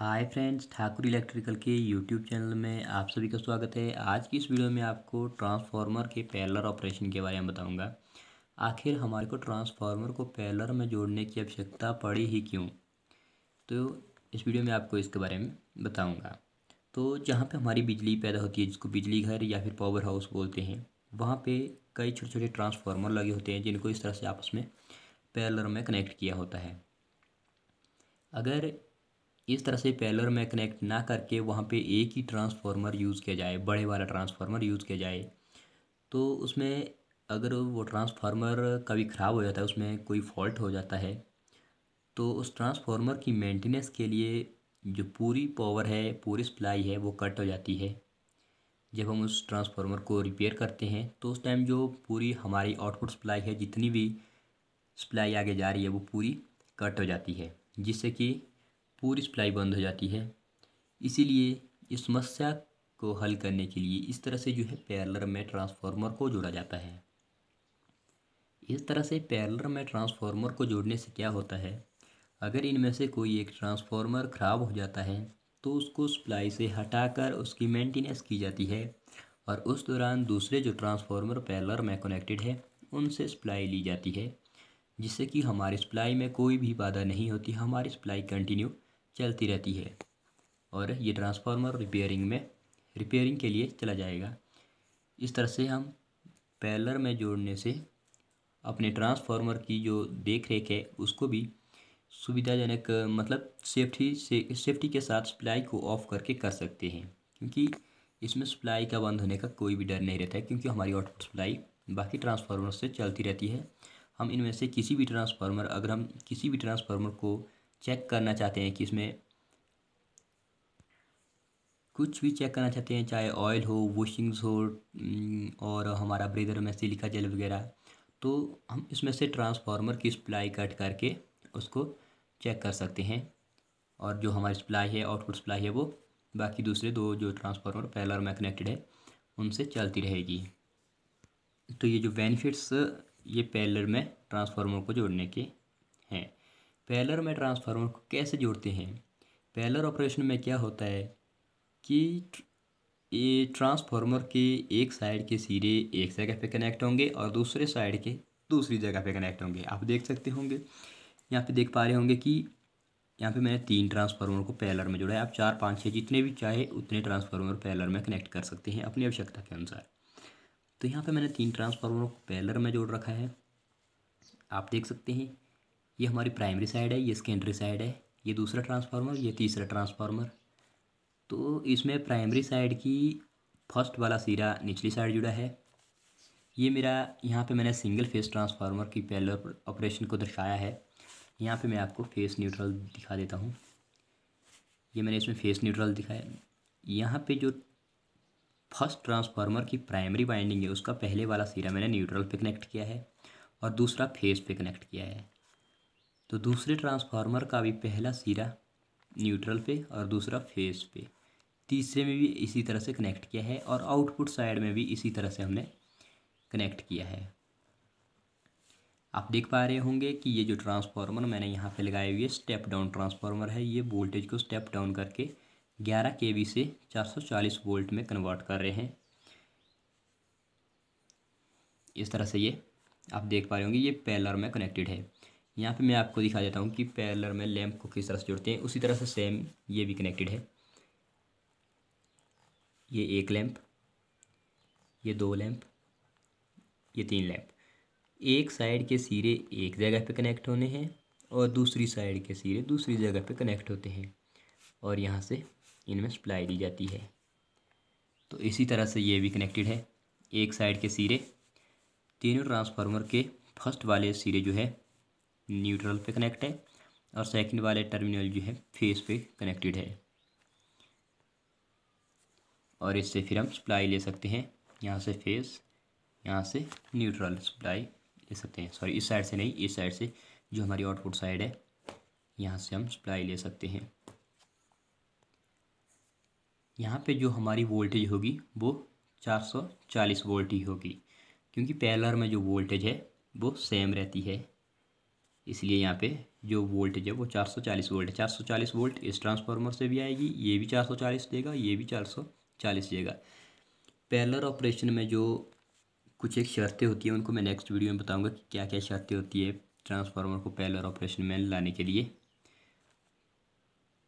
हाय friends Thakur electrical के YouTube channel में आप सभी का स्वागत है आज की इस वीडियो में आपको ट्रांसफार्मर के पैलर ऑपरेशन के बारे में बताऊंगा आखिर हमारे को ट्रांसफार्मर को पैलर में जोड़ने की आवश्यकता पड़ी ही क्यों तो इस वीडियो में आपको इसके बारे में बताऊँगा तो जहाँ पर हमारी बिजली पैदा होती है जिसको बिजली घर या फिर पावर हाउस बोलते हैं वहाँ पर कई छोटे छोटे ट्रांसफार्मर लगे होते हैं जिनको इस तरह से आपस में पैलर में कनेक्ट किया होता है अगर इस तरह से पैलर में कनेक्ट ना करके वहाँ पे एक ही ट्रांसफार्मर यूज़ किया जाए बड़े वाला ट्रांसफार्मर यूज़ किया जाए तो उसमें अगर वो ट्रांसफार्मर कभी ख़राब हो जाता है उसमें कोई फॉल्ट हो जाता है तो उस ट्रांसफार्मर की मेंटेनेंस के लिए जो पूरी पावर है पूरी सप्लाई है वो कट हो जाती है जब हम उस ट्रांसफार्मर को रिपेयर करते हैं तो उस टाइम जो पूरी हमारी आउटपुट सप्लाई है जितनी भी सप्लाई आगे जा रही है वो पूरी कट हो जाती है जिससे कि पूरी सप्लाई बंद हो जाती है इसीलिए इस समस्या को हल करने के लिए इस तरह से जो है पैरलर में ट्रांसफार्मर को जोड़ा जाता है इस तरह से पैरलर में ट्रांसफार्मर को जोड़ने से क्या होता है अगर इनमें से कोई एक ट्रांसफार्मर ख़राब हो जाता है तो उसको सप्लाई से हटाकर उसकी मेंटेनेंस की जाती है और उस दौरान दूसरे जो ट्रांसफार्मर पैरलर में कनेक्टेड है उनसे सप्लाई ली जाती है जिससे कि हमारी सप्लाई में कोई भी बाधा नहीं होती हमारी सप्लाई कंटिन्यू चलती रहती है और ये ट्रांसफार्मर रिपेयरिंग में रिपेयरिंग के लिए चला जाएगा इस तरह से हम पैलर में जोड़ने से अपने ट्रांसफार्मर की जो देख रेख है उसको भी सुविधाजनक मतलब सेफ्टी से सेफ्टी के साथ सप्लाई को ऑफ करके कर सकते हैं क्योंकि इसमें सप्लाई का बंद होने का कोई भी डर नहीं रहता है क्योंकि हमारी आउटपुट सप्लाई बाकी ट्रांसफार्मर से चलती रहती है हम इनमें से किसी भी ट्रांसफार्मर अगर हम किसी भी ट्रांसफार्मर को चेक करना चाहते हैं कि उसमें कुछ भी चेक करना चाहते हैं चाहे ऑयल हो वॉशिंग्स हो और हमारा ब्रेदर में सिलिका जेल वगैरह तो हम इसमें से ट्रांसफार्मर की सप्लाई कट करके उसको चेक कर सकते हैं और जो हमारी सप्लाई है आउटपुट सप्लाई है वो बाकी दूसरे दो जो ट्रांसफार्मर पैलर में कनेक्टेड है उनसे चलती रहेगी तो ये जो बेनिफिट्स ये पैलर में ट्रांसफार्मर को जोड़ने के हैं पैलर में ट्रांसफार्मर को कैसे जोड़ते हैं पैलर ऑपरेशन में क्या होता है कि ये ट्रांसफार्मर के एक साइड के सिरे एक जगह पे कनेक्ट होंगे और दूसरे साइड के दूसरी जगह पे कनेक्ट होंगे आप देख सकते होंगे यहाँ पे देख पा रहे होंगे कि यहाँ पे मैंने तीन ट्रांसफार्मर को पैलर में जोड़ा है आप चार पाँच छः जितने भी चाहे उतने ट्रांसफार्मर पैलर में कनेक्ट कर सकते हैं अपनी आवश्यकता के अनुसार तो यहाँ पर मैंने तीन ट्रांसफार्मर को पैलर में जोड़ रखा है आप देख सकते हैं ये हमारी प्राइमरी साइड है ये सेकेंडरी साइड है ये दूसरा ट्रांसफार्मर ये तीसरा ट्रांसफार्मर तो इसमें प्राइमरी साइड की फर्स्ट वाला सिरा निचली साइड जुड़ा है ये मेरा यहाँ पे मैंने सिंगल फेस ट्रांसफार्मर की पहले ऑपरेशन को दर्शाया है यहाँ पे मैं आपको फेस न्यूट्रल दिखा देता हूँ ये मैंने इसमें फेस न्यूट्रल दिखाया यहाँ पे जो फर्स्ट ट्रांसफार्मर की प्राइमरी वाइंडिंग है उसका पहले वाला सिरा मैंने न्यूट्रल पे कनेक्ट किया है और दूसरा फेस पे कनेक्ट किया है तो दूसरे ट्रांसफार्मर का भी पहला सिरा न्यूट्रल पे और दूसरा फेस पे तीसरे में भी इसी तरह से कनेक्ट किया है और आउटपुट साइड में भी इसी तरह से हमने कनेक्ट किया है आप देख पा रहे होंगे कि ये जो ट्रांसफार्मर मैंने यहाँ पे लगाए हुए स्टेप डाउन ट्रांसफार्मर है ये वोल्टेज को स्टेप डाउन करके 11 के से 440 वोल्ट में कन्वर्ट कर रहे हैं इस तरह से ये आप देख पा रहे होंगे ये पैलर में कनेक्टेड है यहाँ पे मैं आपको दिखा देता हूँ कि पैरलर में लैम्प को किस तरह से जोड़ते हैं उसी तरह से सेम ये भी कनेक्टेड है ये एक लैम्प ये दो लैम्प ये तीन लैम्प एक साइड के सिरे एक जगह पे कनेक्ट होने हैं और दूसरी साइड के सिरे दूसरी जगह पे कनेक्ट होते हैं और यहाँ से इनमें सप्लाई दी जाती है तो इसी तरह से ये भी कनेक्टेड है एक साइड के सिरे तीनों ट्रांसफार्मर के फर्स्ट वाले सिरे जो है न्यूट्रल पे कनेक्ट है और सेकंड वाले टर्मिनल जो है फेस पे कनेक्टेड है और इससे फिर हम सप्लाई ले सकते हैं यहाँ से फेस यहाँ से न्यूट्रल सप्लाई ले सकते हैं सॉरी इस साइड से नहीं इस साइड से जो हमारी आउटपुट साइड है यहाँ से हम सप्लाई ले सकते हैं यहाँ पे जो हमारी वोल्टेज होगी वो 440 वोल्ट ही होगी क्योंकि पैलर में जो वोल्टेज है वो सेम रहती है इसलिए यहाँ पे जो वोल्टेज है वो 440 वोल्ट है 440 वोल्ट इस ट्रांसफार्मर से भी आएगी ये भी 440 देगा ये भी 440 देगा पैलर ऑपरेशन में जो कुछ एक शर्तें होती हैं उनको मैं नेक्स्ट वीडियो में बताऊँगा कि क्या क्या शर्तें होती है ट्रांसफार्मर को पैलर ऑपरेशन में लाने के लिए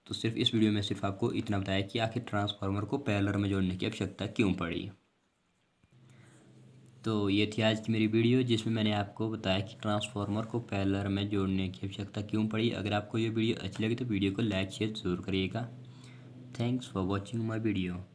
तो सिर्फ इस वीडियो में सिर्फ आपको इतना बताया कि आखिर ट्रांसफार्मर को पैलर में जोड़ने की आवश्यकता क्यों पड़ी तो ये थी आज की मेरी वीडियो जिसमें मैंने आपको बताया कि ट्रांसफार्मर को पैलर में जोड़ने की आवश्यकता क्यों पड़ी अगर आपको ये वीडियो अच्छी लगी तो वीडियो को लाइक शेयर जरूर करिएगा thanks for watching my video